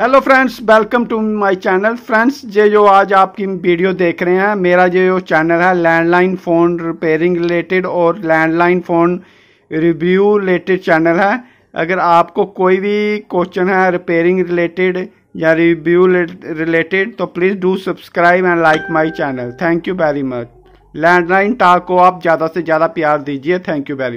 hello friends welcome to my channel friends ये जो आज आपकी वीडियो देख रहे हैं मेरा ये जो चैनल है लैंडलाइन फ़ोन रिपेयरिंग रिलेटेड और landline phone review related channel है अगर आपको कोई भी क्वेश्चन है रिपेयरिंग रिलेटेड या रिव्यू रिलेटेड तो please do subscribe and like my channel thank you very much landline talk को आप ज़्यादा से ज़्यादा प्यार दीजिए थैंक यू वेरी मच